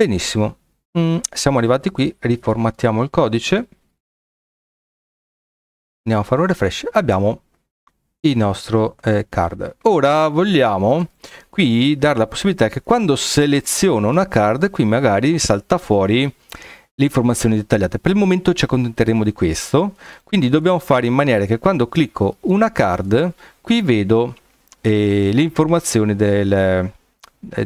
Benissimo, mm, siamo arrivati qui, riformattiamo il codice, andiamo a fare un refresh, abbiamo il nostro eh, card. Ora vogliamo qui dare la possibilità che quando seleziono una card, qui magari salta fuori le informazioni dettagliate. Per il momento ci accontenteremo di questo, quindi dobbiamo fare in maniera che quando clicco una card, qui vedo eh, le informazioni del... Eh,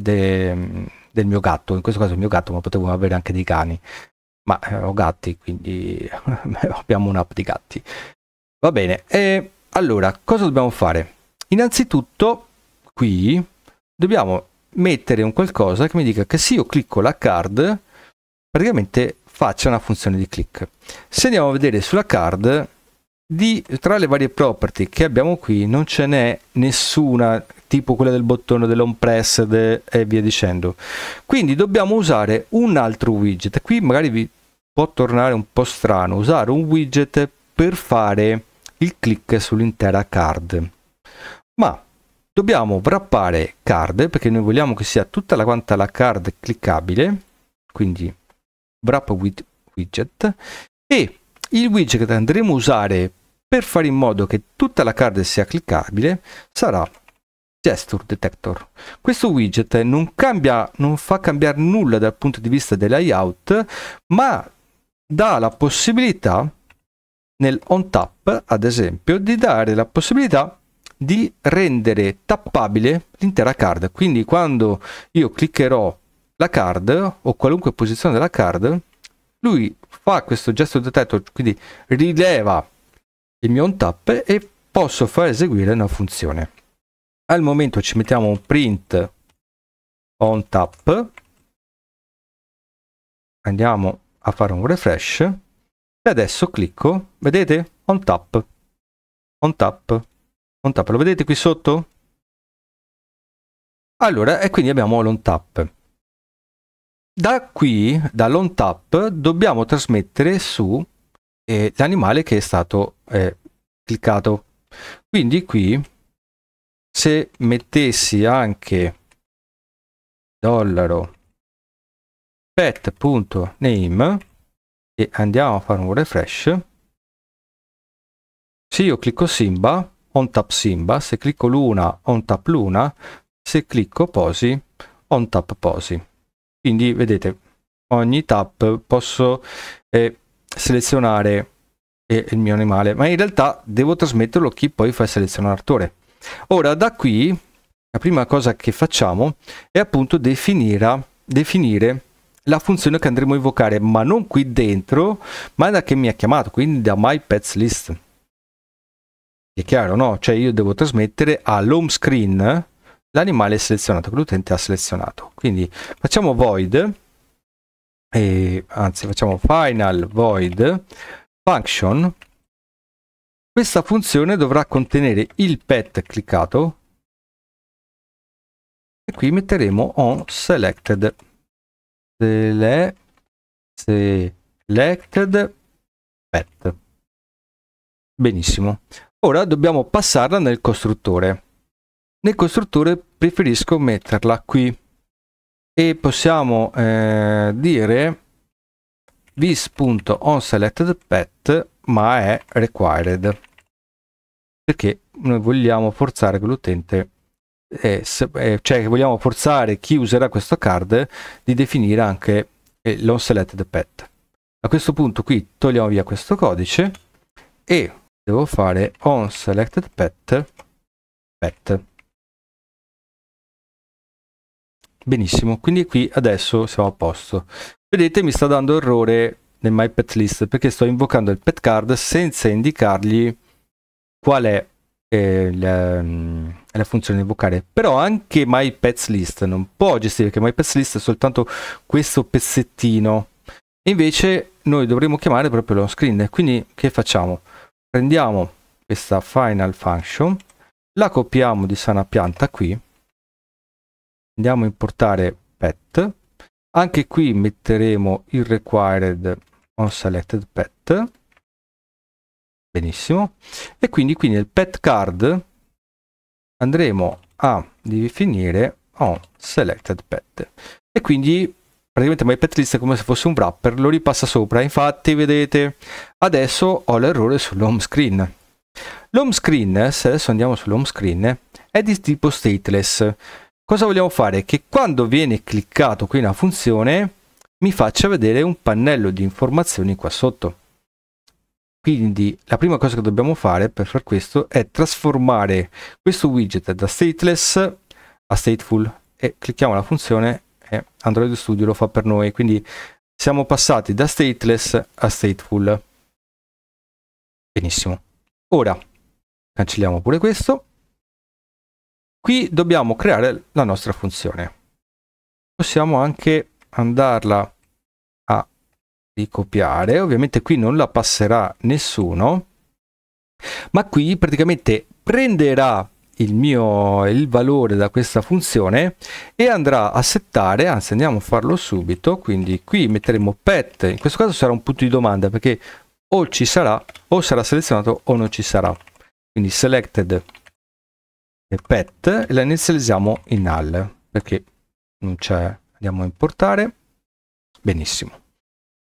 de, mm, del mio gatto, in questo caso il mio gatto, ma potevo avere anche dei cani, ma eh, ho gatti, quindi abbiamo un'app di gatti. Va bene, e allora cosa dobbiamo fare? Innanzitutto qui dobbiamo mettere un qualcosa che mi dica che se io clicco la card praticamente faccia una funzione di click. Se andiamo a vedere sulla card, di, tra le varie property che abbiamo qui non ce n'è nessuna tipo quella del bottone dell'home press de, e via dicendo. Quindi dobbiamo usare un altro widget. Qui magari vi può tornare un po' strano usare un widget per fare il click sull'intera card. Ma dobbiamo wrappare card perché noi vogliamo che sia tutta la quanta la card cliccabile, quindi wrap with widget e il widget che andremo a usare per fare in modo che tutta la card sia cliccabile sarà gesture detector. Questo widget non, cambia, non fa cambiare nulla dal punto di vista del layout, ma dà la possibilità nel on tap, ad esempio, di dare la possibilità di rendere tappabile l'intera card. Quindi quando io cliccherò la card o qualunque posizione della card, lui fa questo gesto detector, quindi rileva il mio on tap e posso far eseguire una funzione al momento ci mettiamo un print on tap andiamo a fare un refresh e adesso clicco vedete on tap on tap on tap lo vedete qui sotto allora e quindi abbiamo l'on tap da qui dall'on tap dobbiamo trasmettere su eh, l'animale che è stato eh, cliccato quindi qui se mettessi anche dollaro pet.name e andiamo a fare un refresh se io clicco Simba on tap Simba se clicco Luna on tap Luna se clicco Posi on tap Posi quindi vedete ogni tap posso eh, selezionare eh, il mio animale ma in realtà devo trasmetterlo a chi poi fa selezionare l'attore Ora, da qui, la prima cosa che facciamo è appunto definire, definire la funzione che andremo a invocare, ma non qui dentro, ma da che mi ha chiamato, quindi da myPetsList. È chiaro, no? Cioè io devo trasmettere all'home screen l'animale selezionato, che l'utente ha selezionato. Quindi facciamo void, e, anzi facciamo final void function questa funzione dovrà contenere il pet cliccato e qui metteremo on selected Sele selected pet benissimo ora dobbiamo passarla nel costruttore nel costruttore preferisco metterla qui e possiamo eh, dire vis.onSelectedPath ma è required perché noi vogliamo forzare che l'utente eh, eh, cioè vogliamo forzare chi userà questo card di definire anche eh, l'onSelectedPath a questo punto qui togliamo via questo codice e devo fare onSelectedPath pet. benissimo quindi qui adesso siamo a posto Vedete mi sta dando errore nel my pet list perché sto invocando il pet card senza indicargli qual è eh, la, mm, la, funzione di invocare. Però anche my pets list non può gestire perché my pets list è soltanto questo pezzettino. Invece noi dovremmo chiamare proprio lo screen. Quindi che facciamo? Prendiamo questa final function, la copiamo di sana pianta qui, andiamo a importare pet anche qui metteremo il required on selected pet benissimo e quindi qui nel pet card andremo a definire on selected pet e quindi praticamente my pet list è come se fosse un wrapper lo ripassa sopra infatti vedete adesso ho l'errore sull'home screen l'home screen se adesso andiamo sull'home screen è di tipo stateless cosa vogliamo fare? Che quando viene cliccato qui una funzione mi faccia vedere un pannello di informazioni qua sotto. Quindi la prima cosa che dobbiamo fare per far questo è trasformare questo widget da stateless a stateful e clicchiamo la funzione e Android Studio lo fa per noi. Quindi siamo passati da stateless a stateful. Benissimo. Ora cancelliamo pure questo Qui dobbiamo creare la nostra funzione. Possiamo anche andarla a ricopiare, ovviamente qui non la passerà nessuno, ma qui praticamente prenderà il mio il valore da questa funzione e andrà a settare anzi andiamo a farlo subito quindi qui metteremo pet in questo caso sarà un punto di domanda perché o ci sarà o sarà selezionato o non ci sarà quindi selected pet e la inizializziamo in null perché non c'è andiamo a importare benissimo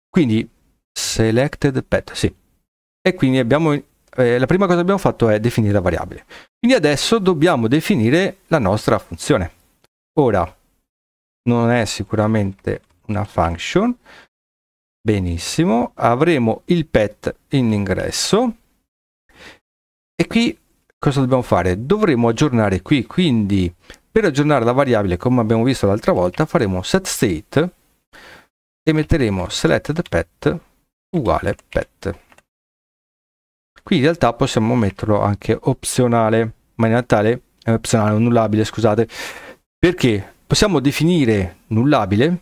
quindi selected pet sì e quindi abbiamo eh, la prima cosa che abbiamo fatto è definire la variabile quindi adesso dobbiamo definire la nostra funzione ora non è sicuramente una function benissimo avremo il pet in ingresso e qui cosa dobbiamo fare? Dovremo aggiornare qui, quindi per aggiornare la variabile come abbiamo visto l'altra volta faremo set state e metteremo selected pet uguale pet. Qui in realtà possiamo metterlo anche opzionale, ma in realtà è opzionale, nullabile, scusate, perché possiamo definire nullabile,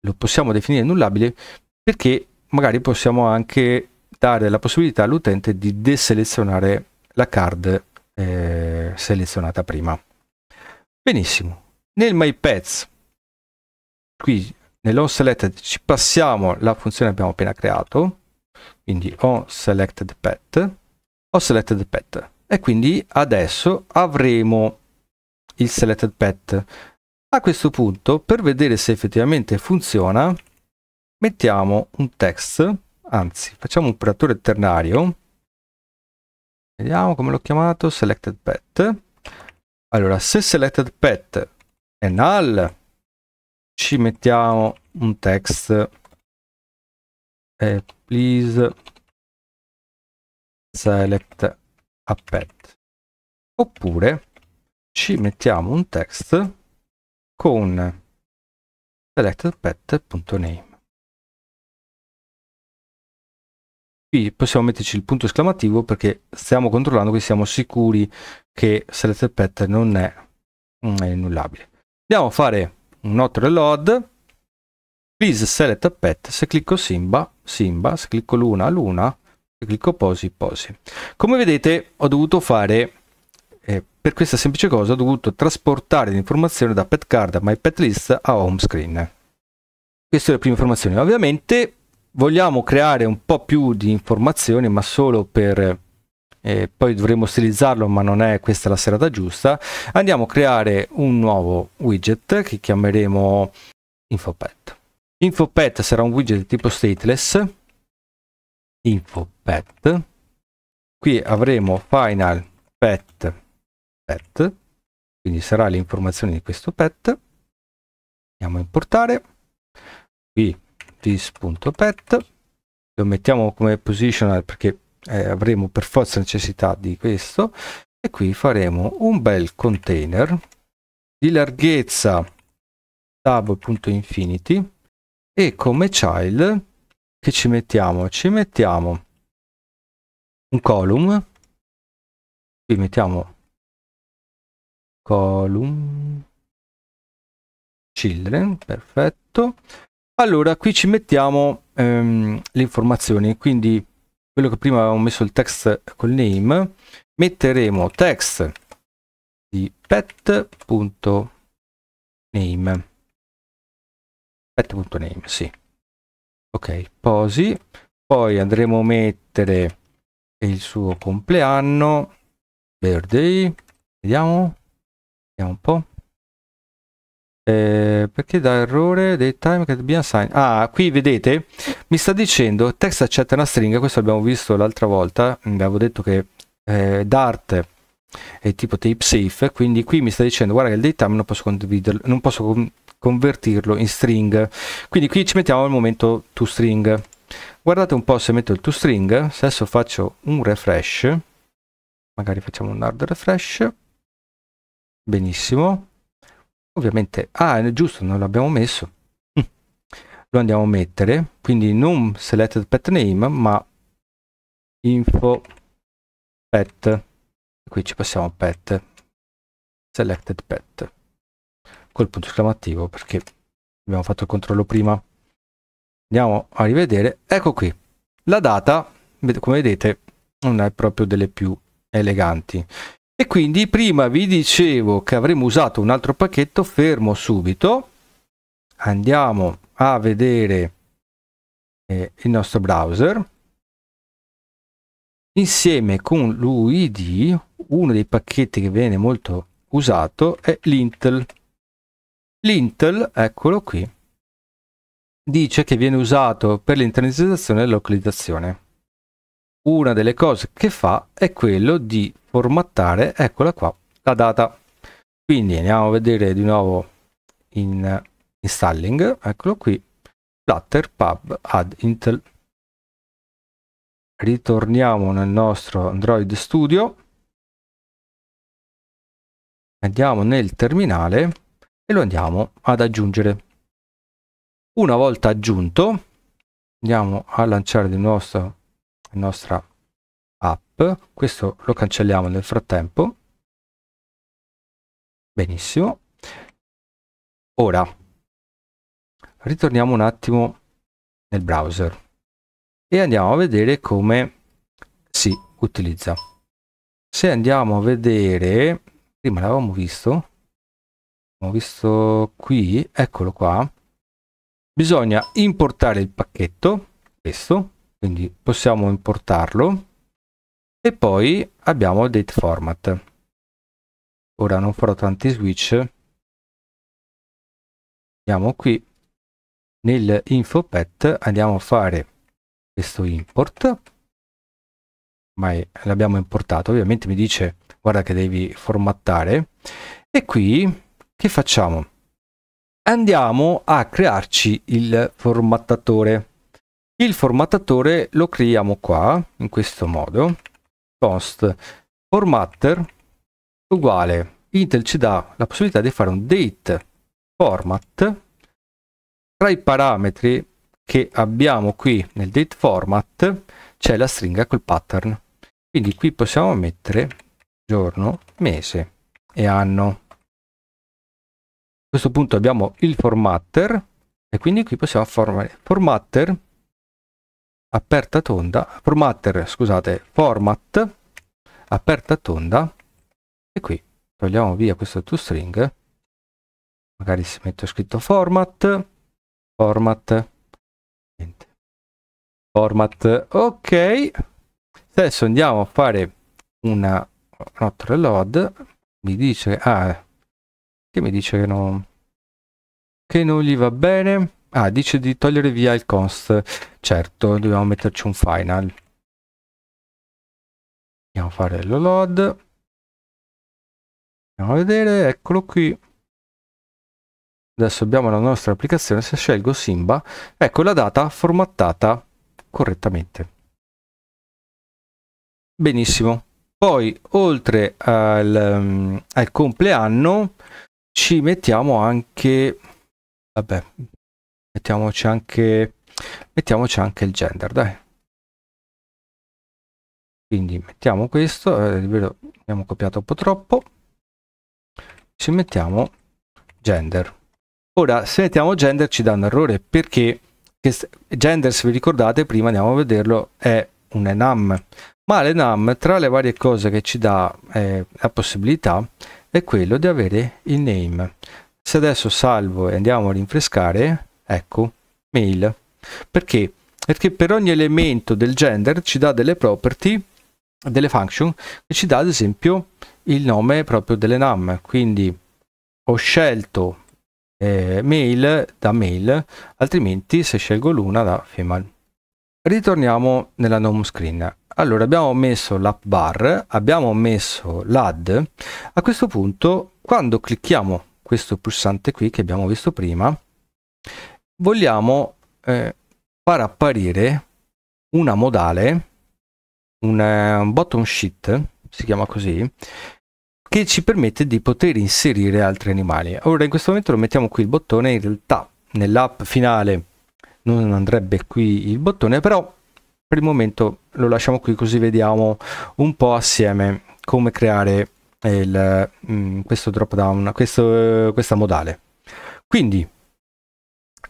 lo possiamo definire nullabile perché magari possiamo anche dare la possibilità all'utente di deselezionare la card eh, selezionata prima. Benissimo. Nel My Pets, qui nell'on selected ci passiamo la funzione che abbiamo appena creato, quindi on selected pet, on selected pet. E quindi adesso avremo il selected pet. A questo punto, per vedere se effettivamente funziona, mettiamo un text, anzi facciamo un operatore ternario Vediamo come l'ho chiamato, selected pet. Allora, se selected pet è null, ci mettiamo un text eh, please select a pet. Oppure ci mettiamo un text con selected pet.name Qui possiamo metterci il punto esclamativo perché stiamo controllando che siamo sicuri che selected pet non è, non è annullabile. Andiamo a fare un not reload. Please select a pet. Se clicco Simba, Simba, se clicco Luna, Luna, se clicco Posi, Posi. Come vedete ho dovuto fare eh, per questa semplice cosa ho dovuto trasportare l'informazione da pet card a my pet list a home screen. Queste sono le prime informazioni. Ovviamente vogliamo creare un po' più di informazioni, ma solo per... Eh, poi dovremo stilizzarlo, ma non è questa la serata giusta. Andiamo a creare un nuovo widget che chiameremo InfoPet. InfoPet sarà un widget tipo stateless. InfoPet. Qui avremo final pet pet, quindi sarà le informazioni di questo pet. Andiamo a importare. Qui this.pet lo mettiamo come positional perché eh, avremo per forza necessità di questo e qui faremo un bel container di larghezza tab.infinity e come child che ci mettiamo? Ci mettiamo un column qui mettiamo column children perfetto allora, qui ci mettiamo ehm, le informazioni, quindi quello che prima avevamo messo il text col name, metteremo text di pet.name. Pet.name, sì. Ok, posi. Poi andremo a mettere il suo compleanno, birthday, vediamo, vediamo un po'. Eh, perché da errore dei time che abbiamo assign ah qui vedete mi sta dicendo text accetta una stringa questo l'abbiamo visto l'altra volta mm, avevo detto che eh, dart è tipo tape safe quindi qui mi sta dicendo guarda che il daytime non posso condividerlo non posso con convertirlo in string quindi qui ci mettiamo al momento toString guardate un po' se metto il toString se adesso faccio un refresh magari facciamo un hard refresh benissimo ovviamente ah è giusto non l'abbiamo messo mm. lo andiamo a mettere quindi non selected pet name ma info pet qui ci passiamo pet selected pet col punto esclamativo perché abbiamo fatto il controllo prima andiamo a rivedere ecco qui la data come vedete non è proprio delle più eleganti e quindi prima vi dicevo che avremmo usato un altro pacchetto, fermo subito, andiamo a vedere eh, il nostro browser, insieme con l'UID uno dei pacchetti che viene molto usato è l'Intel. L'Intel, eccolo qui, dice che viene usato per l'internalizzazione e la localizzazione una delle cose che fa è quello di formattare, eccola qua, la data. Quindi andiamo a vedere di nuovo in installing, eccolo qui, Flutter Pub add Intel. Ritorniamo nel nostro Android Studio, andiamo nel terminale e lo andiamo ad aggiungere. Una volta aggiunto, andiamo a lanciare il nostro nostra app. Questo lo cancelliamo nel frattempo. Benissimo. Ora, ritorniamo un attimo nel browser e andiamo a vedere come si utilizza. Se andiamo a vedere, prima l'avevamo visto, abbiamo visto qui, eccolo qua, bisogna importare il pacchetto, questo, quindi possiamo importarlo e poi abbiamo date format ora non farò tanti switch andiamo qui nel info pet andiamo a fare questo import ma l'abbiamo importato ovviamente mi dice guarda che devi formattare e qui che facciamo andiamo a crearci il formattatore il formattatore lo creiamo qua, in questo modo, const formatter uguale, Intel ci dà la possibilità di fare un date format tra i parametri che abbiamo qui nel date format c'è la stringa col pattern quindi qui possiamo mettere giorno mese e anno a questo punto abbiamo il formatter e quindi qui possiamo formare formatter aperta tonda, formatter, scusate, format, aperta tonda, e qui togliamo via questo toString, magari si metto scritto format, format, niente, format, ok, adesso andiamo a fare una not reload, mi dice, ah, che mi dice che non, che non gli va bene, Ah, dice di togliere via il const. Certo, dobbiamo metterci un final. Andiamo a fare lo load. Andiamo a vedere, eccolo qui. Adesso abbiamo la nostra applicazione, se scelgo Simba, ecco la data formattata correttamente. Benissimo. Poi, oltre al, al compleanno, ci mettiamo anche... Vabbè, Mettiamoci anche, mettiamoci anche il gender, dai. Quindi mettiamo questo, eh, abbiamo copiato un po' troppo. Ci mettiamo gender. Ora, se mettiamo gender ci dà un errore, perché gender, se vi ricordate, prima andiamo a vederlo, è un enum. Ma l'enum, tra le varie cose che ci dà eh, la possibilità, è quello di avere il name. Se adesso salvo e andiamo a rinfrescare, Ecco, male. Perché? Perché per ogni elemento del gender ci dà delle property, delle function, che ci dà ad esempio il nome proprio delle num. Quindi ho scelto eh, mail da male, altrimenti se scelgo l'una da female. Ritorniamo nella home screen. Allora abbiamo messo l'app bar, abbiamo messo l'add. A questo punto, quando clicchiamo questo pulsante qui che abbiamo visto prima, vogliamo eh, far apparire una modale, eh, un, bottom sheet, si chiama così, che ci permette di poter inserire altri animali. Ora in questo momento lo mettiamo qui il bottone, in realtà nell'app finale non andrebbe qui il bottone, però per il momento lo lasciamo qui così vediamo un po' assieme come creare il, mm, questo drop down, questo, eh, questa modale. Quindi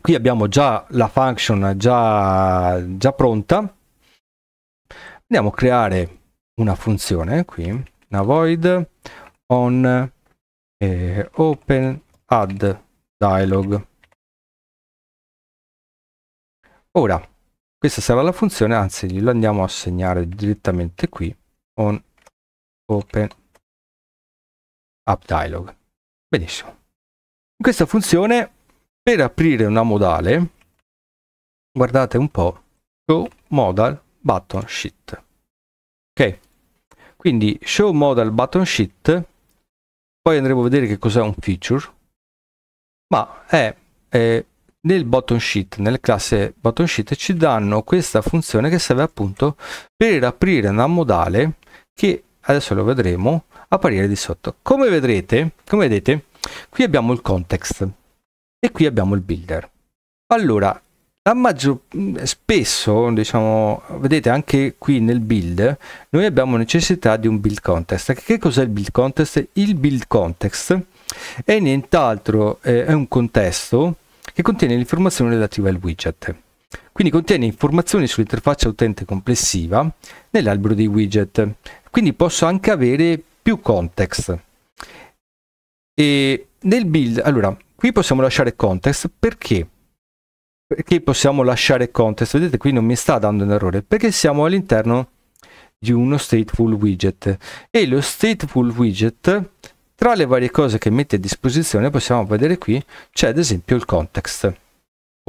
qui abbiamo già la function già, già pronta andiamo a creare una funzione qui una void on eh, open add dialog ora questa sarà la funzione anzi glielo andiamo a segnare direttamente qui on open app dialog benissimo in questa funzione per aprire una modale guardate un po' show modal button sheet ok quindi show modal button sheet poi andremo a vedere che cos'è un feature ma è, è nel button sheet, nella classe button sheet, ci danno questa funzione che serve appunto per aprire una modale che adesso lo vedremo apparire di sotto. Come vedrete, come vedete, qui abbiamo il context. E qui abbiamo il builder. Allora, la maggior, mm, spesso, diciamo, vedete anche qui nel build, noi abbiamo necessità di un build context. Che cos'è il build context? Il build context è nient'altro, eh, è un contesto che contiene l'informazione relativa al widget. Quindi contiene informazioni sull'interfaccia utente complessiva nell'albero dei widget. Quindi posso anche avere più context. E nel build, allora, qui possiamo lasciare contest perché? Perché possiamo lasciare contest? Vedete qui non mi sta dando un errore perché siamo all'interno di uno stateful widget e lo stateful widget tra le varie cose che mette a disposizione possiamo vedere qui c'è ad esempio il context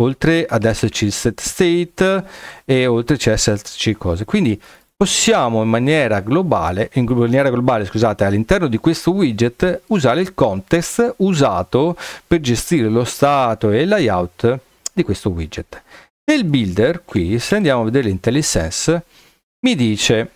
oltre ad esserci il set state e oltre c'è esserci cose quindi possiamo in maniera globale, in maniera globale scusate, all'interno di questo widget usare il context usato per gestire lo stato e il layout di questo widget. Nel builder, qui, se andiamo a vedere l'IntelliSense, mi dice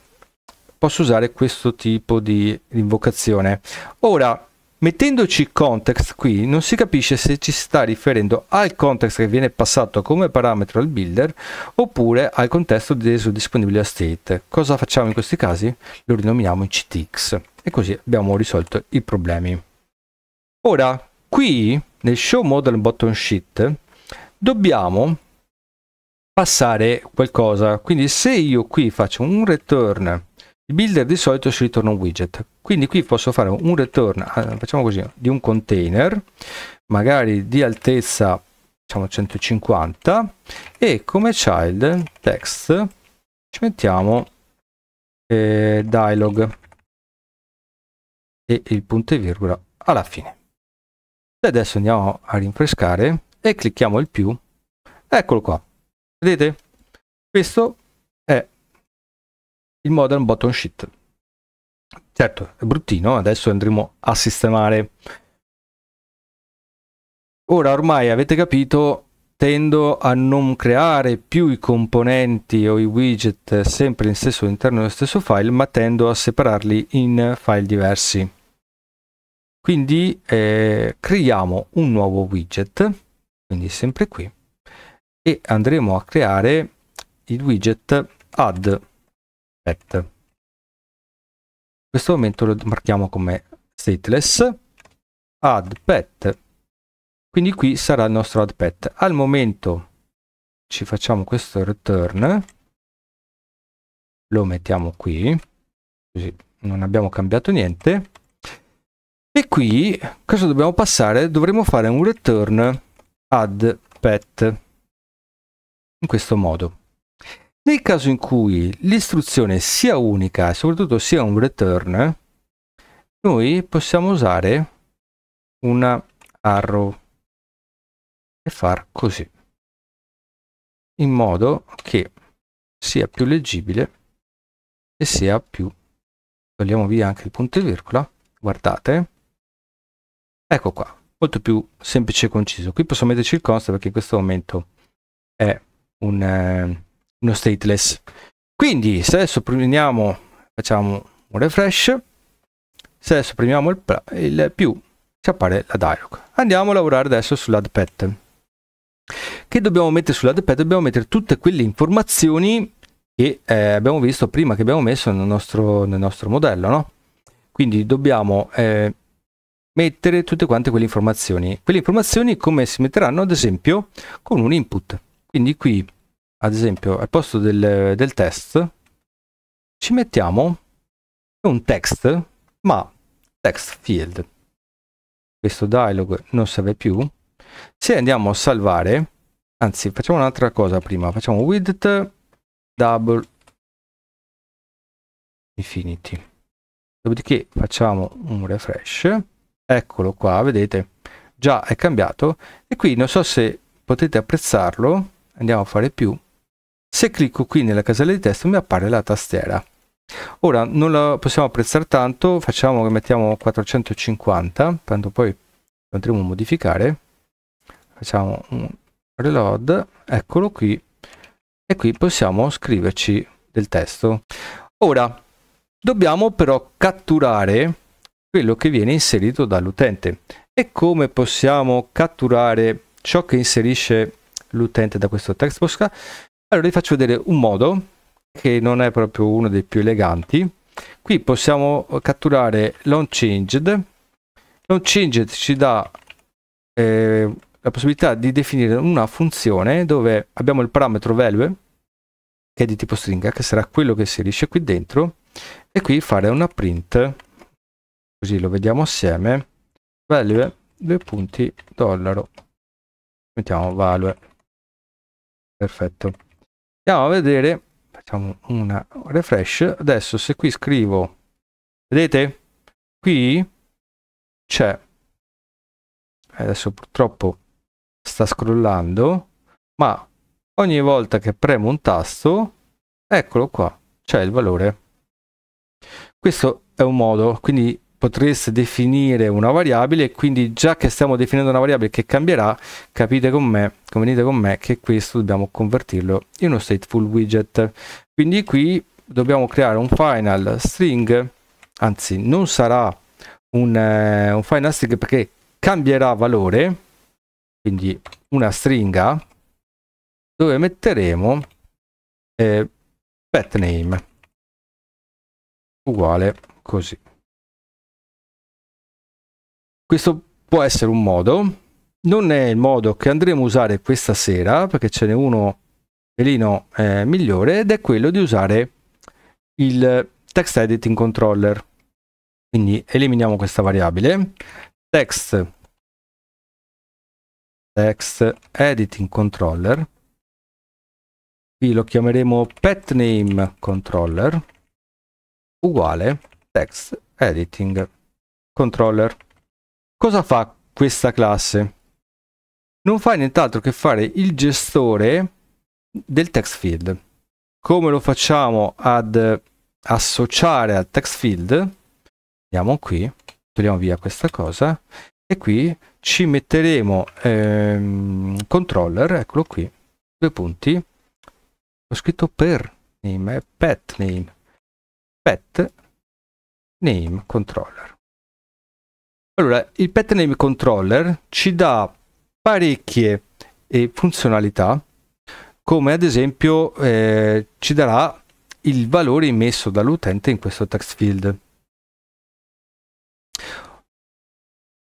posso usare questo tipo di invocazione. Ora, Mettendoci context qui non si capisce se ci sta riferendo al context che viene passato come parametro al builder oppure al contesto reso disponibile a state. Cosa facciamo in questi casi? Lo rinominiamo in ctx e così abbiamo risolto i problemi. Ora, qui nel show model button sheet dobbiamo passare qualcosa. Quindi se io qui faccio un return il builder di solito si ritorna un widget quindi qui posso fare un return ah, facciamo così di un container magari di altezza diciamo 150 e come child text ci mettiamo eh, dialog e il punto e virgola alla fine e adesso andiamo a rinfrescare e clicchiamo il più eccolo qua vedete questo il modern button sheet. Certo, è bruttino, adesso andremo a sistemare. Ora ormai avete capito, tendo a non creare più i componenti o i widget sempre in stesso, all'interno dello stesso file, ma tendo a separarli in file diversi. Quindi eh, creiamo un nuovo widget, quindi sempre qui, e andremo a creare il widget add set. In questo momento lo marchiamo come stateless, add pet. Quindi qui sarà il nostro add pet. Al momento ci facciamo questo return lo mettiamo qui così non abbiamo cambiato niente e qui cosa dobbiamo passare dovremo fare un return add pet in questo modo nel caso in cui l'istruzione sia unica e soprattutto sia un return, noi possiamo usare una arrow e far così, in modo che sia più leggibile e sia più... togliamo via anche il punto e virgola, guardate, ecco qua, molto più semplice e conciso. Qui posso metterci il const perché in questo momento è un... Eh, uno stateless. Quindi se adesso prendiamo, facciamo un refresh, se adesso premiamo il, il più ci appare la dialog. Andiamo a lavorare adesso sull'add pet. Che dobbiamo mettere sull'add pet? Dobbiamo mettere tutte quelle informazioni che eh, abbiamo visto prima, che abbiamo messo nel nostro, nel nostro modello, no? Quindi dobbiamo eh, mettere tutte quante quelle informazioni. Quelle informazioni come si metteranno ad esempio con un input. Quindi qui ad esempio, al posto del, del test, ci mettiamo un text, ma text field. Questo dialog non serve più. Se andiamo a salvare, anzi facciamo un'altra cosa prima, facciamo width double infinity. Dopodiché facciamo un refresh, eccolo qua, vedete, già è cambiato e qui non so se potete apprezzarlo, andiamo a fare più, se clicco qui nella casella di testo mi appare la tastiera. Ora non la possiamo apprezzare tanto, facciamo che mettiamo 450, tanto poi andremo a modificare. Facciamo un reload, eccolo qui, e qui possiamo scriverci del testo. Ora, dobbiamo però catturare quello che viene inserito dall'utente. E come possiamo catturare ciò che inserisce l'utente da questo text allora vi faccio vedere un modo che non è proprio uno dei più eleganti. Qui possiamo catturare l'onChanged. L'onChanged ci dà eh, la possibilità di definire una funzione dove abbiamo il parametro value che è di tipo stringa, che sarà quello che si inserisce qui dentro, e qui fare una print, così lo vediamo assieme, value, due punti, dollaro. Mettiamo value. Perfetto andiamo a vedere facciamo una refresh adesso se qui scrivo vedete qui c'è adesso purtroppo sta scrollando ma ogni volta che premo un tasto eccolo qua c'è il valore questo è un modo quindi potreste definire una variabile e quindi già che stiamo definendo una variabile che cambierà capite con me convenite con me che questo dobbiamo convertirlo in uno stateful widget quindi qui dobbiamo creare un final string anzi non sarà un, eh, un final string perché cambierà valore quindi una stringa dove metteremo eh, pet name uguale così questo può essere un modo, non è il modo che andremo a usare questa sera, perché ce n'è uno pelino eh, migliore, ed è quello di usare il text editing controller. Quindi eliminiamo questa variabile, text, text editing controller, qui lo chiameremo pet name controller, uguale text editing controller Cosa fa questa classe? Non fa nient'altro che fare il gestore del text field. Come lo facciamo ad associare al text field? Andiamo qui, togliamo via questa cosa e qui ci metteremo ehm, controller, eccolo qui, due punti, ho scritto per name, è pet name, pet name controller. Allora, il pet name controller ci dà parecchie eh, funzionalità, come ad esempio eh, ci darà il valore immesso dall'utente in questo text field.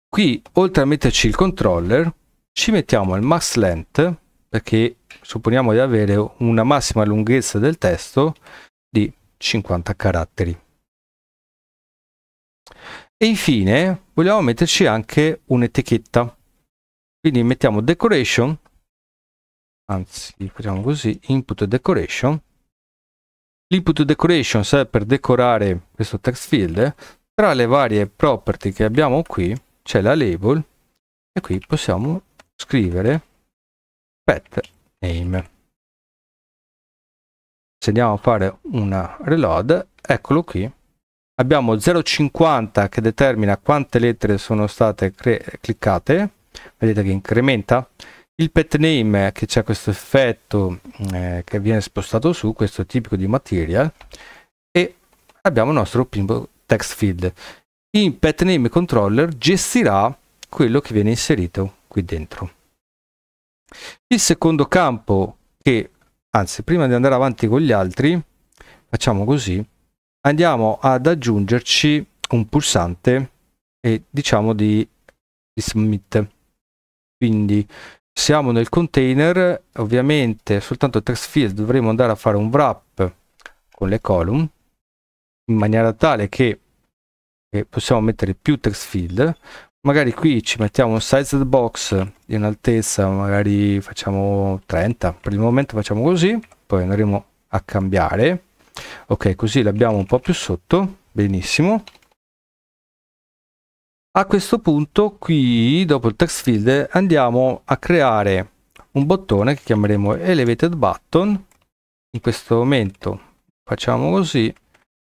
Qui, oltre a metterci il controller, ci mettiamo il max length, perché supponiamo di avere una massima lunghezza del testo di 50 caratteri e infine vogliamo metterci anche un'etichetta quindi mettiamo decoration anzi facciamo così input decoration l'input decoration serve per decorare questo text field tra le varie property che abbiamo qui c'è la label e qui possiamo scrivere pet name se andiamo a fare una reload eccolo qui abbiamo 0,50 che determina quante lettere sono state cliccate vedete che incrementa il pet name che c'è questo effetto eh, che viene spostato su questo è tipico di material e abbiamo il nostro pinball text field il pet name controller gestirà quello che viene inserito qui dentro il secondo campo che anzi prima di andare avanti con gli altri facciamo così andiamo ad aggiungerci un pulsante e diciamo di, di submit quindi siamo nel container ovviamente soltanto text field dovremo andare a fare un wrap con le column in maniera tale che, che possiamo mettere più text field magari qui ci mettiamo un size box di un'altezza magari facciamo 30 per il momento facciamo così poi andremo a cambiare ok così l'abbiamo un po più sotto benissimo a questo punto qui dopo il text field andiamo a creare un bottone che chiameremo elevated button in questo momento facciamo così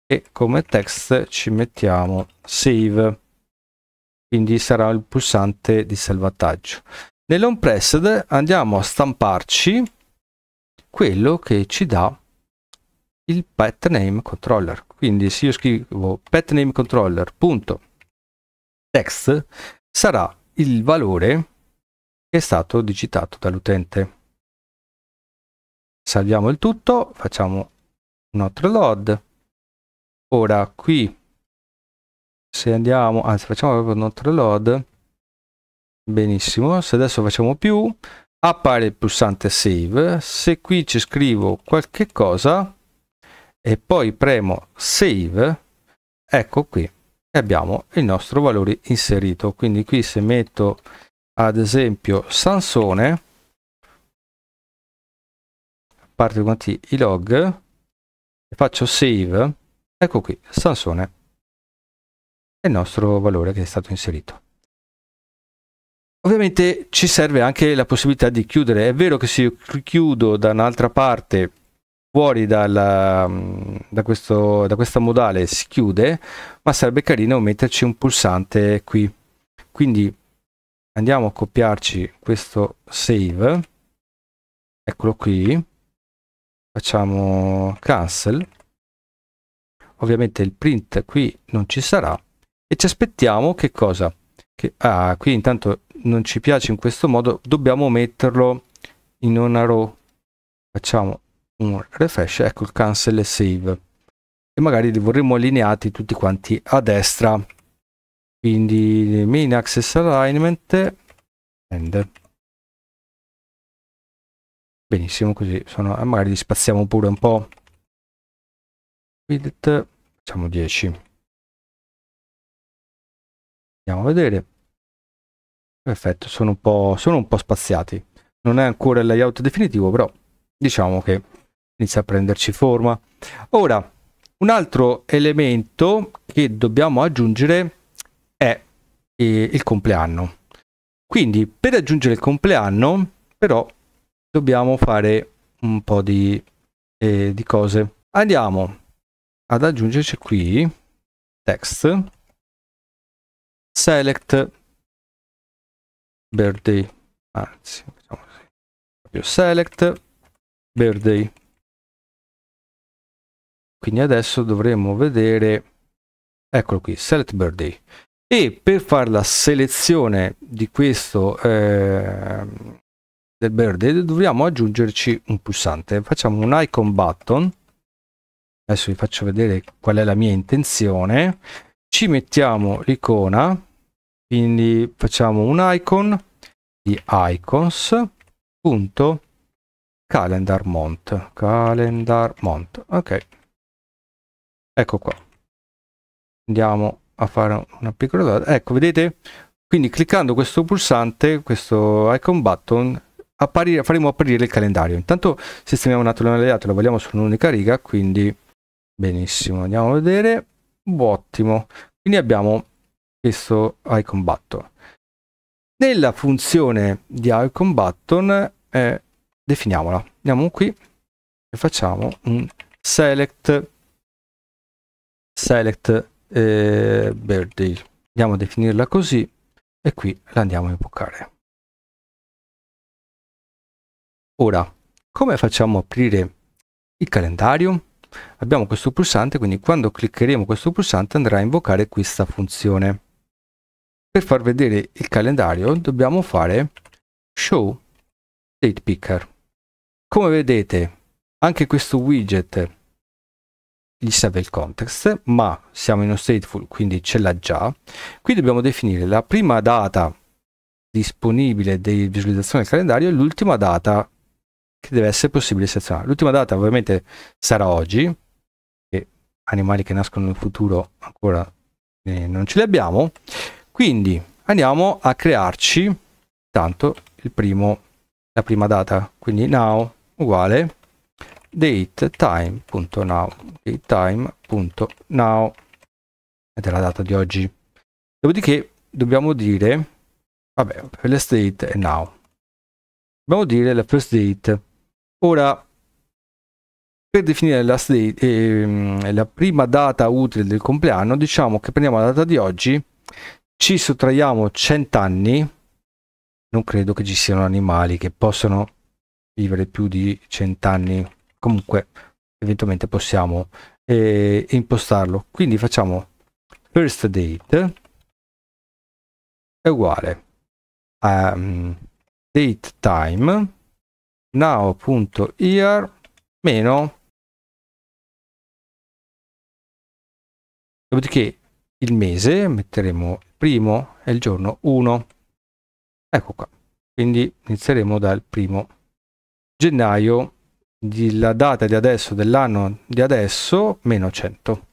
e come text ci mettiamo save quindi sarà il pulsante di salvataggio nell'on pressed andiamo a stamparci quello che ci dà il pet name controller. Quindi se io scrivo pet name controller.text sarà il valore che è stato digitato dall'utente. Salviamo il tutto, facciamo un altro load. Ora qui se andiamo, anzi facciamo proprio un altro load. Benissimo, se adesso facciamo più appare il pulsante save. Se qui ci scrivo qualche cosa e poi premo save, ecco qui abbiamo il nostro valore inserito. Quindi qui se metto ad esempio Sansone, parte con i log, faccio save, ecco qui Sansone è il nostro valore che è stato inserito. Ovviamente ci serve anche la possibilità di chiudere, è vero che se io chiudo da un'altra parte fuori dalla, da, questo, da questa modale si chiude, ma sarebbe carino metterci un pulsante qui. Quindi andiamo a copiarci questo save, eccolo qui, facciamo cancel, ovviamente il print qui non ci sarà e ci aspettiamo che cosa? Che, ah, qui intanto non ci piace in questo modo, dobbiamo metterlo in una row, facciamo un refresh, ecco il cancel e save. E magari li vorremmo allineati tutti quanti a destra. Quindi main access alignment, end. Benissimo, così sono, eh, magari li spaziamo pure un po'. Width, facciamo 10. Andiamo a vedere. Perfetto, sono un po', sono un po spaziati. Non è ancora il layout definitivo, però diciamo che inizia a prenderci forma. Ora, un altro elemento che dobbiamo aggiungere è eh, il compleanno. Quindi per aggiungere il compleanno però dobbiamo fare un po' di, eh, di cose. Andiamo ad aggiungerci qui text select birthday anzi facciamo così select birthday quindi adesso dovremo vedere eccolo qui select birthday e per fare la selezione di questo eh, del birthday dobbiamo aggiungerci un pulsante facciamo un icon button adesso vi faccio vedere qual è la mia intenzione ci mettiamo l'icona quindi facciamo un icon di icons punto calendar month calendar month ok ecco qua andiamo a fare una piccola data ecco vedete quindi cliccando questo pulsante questo icon button apparire, faremo apparire il calendario intanto sistemiamo un attimo le date lo vogliamo su un'unica riga quindi benissimo andiamo a vedere ottimo quindi abbiamo questo icon button nella funzione di icon button eh, definiamola andiamo qui e facciamo un select select eh, birthday andiamo a definirla così e qui la andiamo a invocare ora come facciamo a aprire il calendario abbiamo questo pulsante quindi quando cliccheremo questo pulsante andrà a invocare questa funzione per far vedere il calendario dobbiamo fare show date picker come vedete anche questo widget gli serve il context, ma siamo in uno stateful, quindi ce l'ha già. Qui dobbiamo definire la prima data disponibile di visualizzazione del calendario e l'ultima data che deve essere possibile selezionare. L'ultima data ovviamente sarà oggi, che animali che nascono nel futuro ancora eh, non ce li abbiamo. Quindi andiamo a crearci tanto il primo, la prima data, quindi now uguale datetime.now datetime.now è la data di oggi dopodiché dobbiamo dire vabbè first date e now dobbiamo dire la first date ora per definire la, date, eh, la prima data utile del compleanno diciamo che prendiamo la data di oggi ci sottraiamo 100 anni non credo che ci siano animali che possono vivere più di 100 anni comunque eventualmente possiamo eh, impostarlo quindi facciamo first date è uguale a um, date time now.year meno dopodiché il mese metteremo primo e il giorno 1 ecco qua quindi inizieremo dal primo gennaio la data di adesso, dell'anno di adesso, meno 100.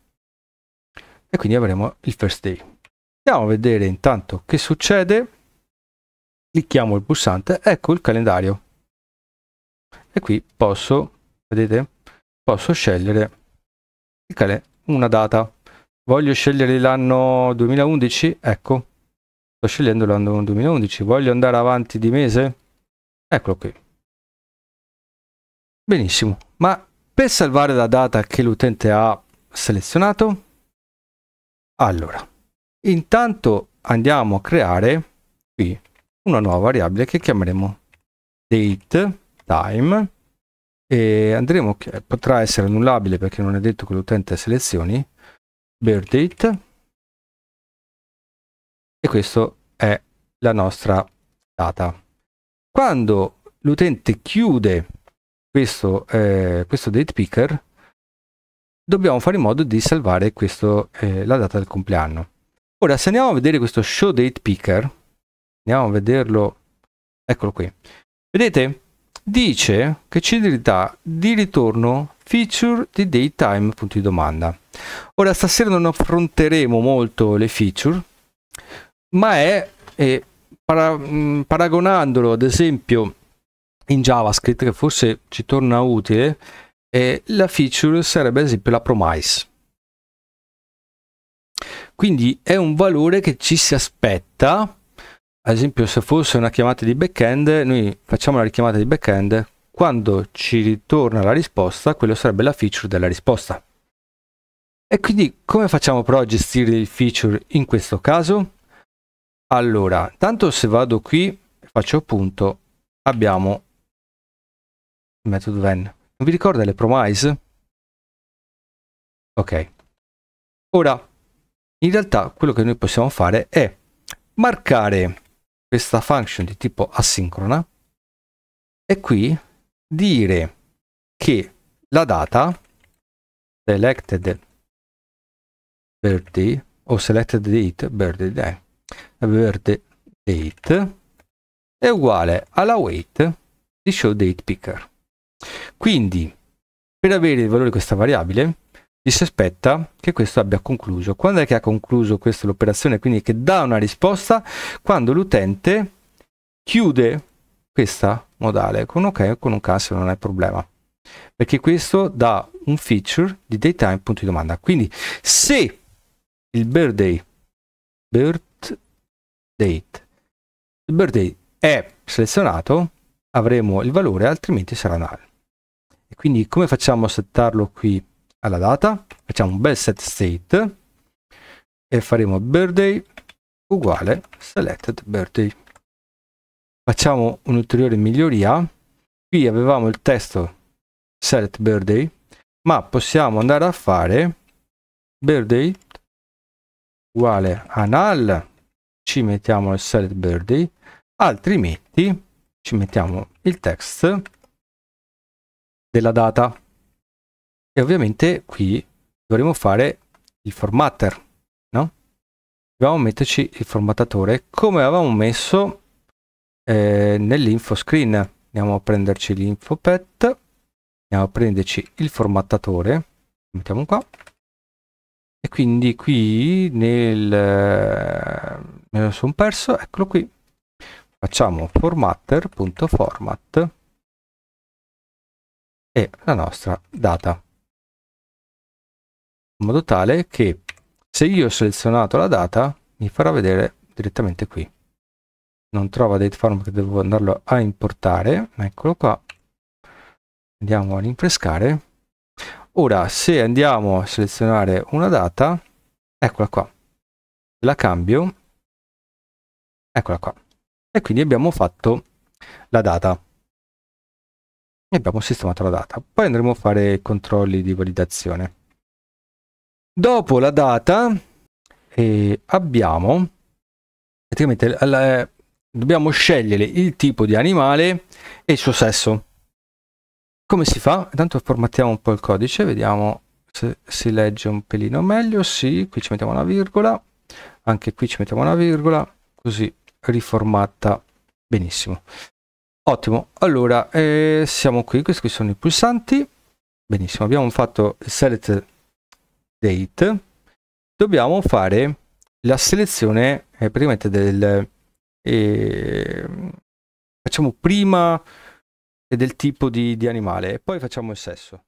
E quindi avremo il first day. Andiamo a vedere intanto che succede. Clicchiamo il pulsante, ecco il calendario. E qui posso, vedete, posso scegliere una data. Voglio scegliere l'anno 2011? Ecco, sto scegliendo l'anno 2011. Voglio andare avanti di mese? Eccolo qui. Benissimo, ma per salvare la data che l'utente ha selezionato, allora, intanto andiamo a creare qui una nuova variabile che chiameremo date time e andremo che potrà essere annullabile perché non è detto che l'utente selezioni birth date e questa è la nostra data quando l'utente chiude questo, eh, questo date picker, dobbiamo fare in modo di salvare questo, eh, la data del compleanno. Ora, se andiamo a vedere questo show date picker, andiamo a vederlo, eccolo qui. Vedete? Dice che ci dà di ritorno feature di datetime, punto di domanda. Ora, stasera non affronteremo molto le feature, ma è, eh, para, mh, mm, paragonandolo ad esempio in JavaScript che forse ci torna utile, eh, la feature sarebbe ad esempio la promise. Quindi è un valore che ci si aspetta, ad esempio se fosse una chiamata di backend, noi facciamo la richiamata di backend, quando ci ritorna la risposta, quello sarebbe la feature della risposta. E quindi come facciamo però a gestire il feature in questo caso? Allora, tanto se vado qui, faccio appunto, abbiamo method van. Non vi ricorda le promise? Ok. Ora, in realtà quello che noi possiamo fare è marcare questa function di tipo asincrona e qui dire che la data selected birthday o selected date birthday, day, birthday date è uguale alla weight di show date picker quindi, per avere il valore di questa variabile, ci si aspetta che questo abbia concluso. Quando è che ha concluso questa l'operazione? Quindi che dà una risposta quando l'utente chiude questa modale con ok o con un cancel non è problema perché questo dà un feature di daytime punto di domanda quindi se il birthday birth date il birthday è selezionato avremo il valore altrimenti sarà null e quindi come facciamo a settarlo qui alla data? Facciamo un bel set state e faremo birthday uguale selected birthday. Facciamo un'ulteriore miglioria. Qui avevamo il testo select birthday, ma possiamo andare a fare birthday uguale a null, ci mettiamo il select birthday, altrimenti ci mettiamo il text della data e ovviamente qui dovremo fare il formatter no? dobbiamo metterci il formattatore come avevamo messo eh, nell'info screen andiamo a prenderci l'info pet andiamo a prenderci il formattatore mettiamo qua e quindi qui nel me lo sono perso eccolo qui facciamo formatter.format e la nostra data in modo tale che se io ho selezionato la data mi farà vedere direttamente qui non trova dateform che devo andarlo a importare eccolo qua andiamo a rinfrescare ora se andiamo a selezionare una data eccola qua la cambio eccola qua e quindi abbiamo fatto la data e abbiamo sistemato la data. Poi andremo a fare controlli di validazione. Dopo la data eh, abbiamo praticamente la, dobbiamo scegliere il tipo di animale e il suo sesso. Come si fa? Intanto formattiamo un po' il codice, vediamo se si legge un pelino meglio. Sì, qui ci mettiamo una virgola, anche qui ci mettiamo una virgola, così riformatta benissimo. Ottimo, allora eh, siamo qui, questi sono i pulsanti. Benissimo, abbiamo fatto il select date. Dobbiamo fare la selezione eh, praticamente del... Eh, facciamo prima del tipo di, di animale e poi facciamo il sesso.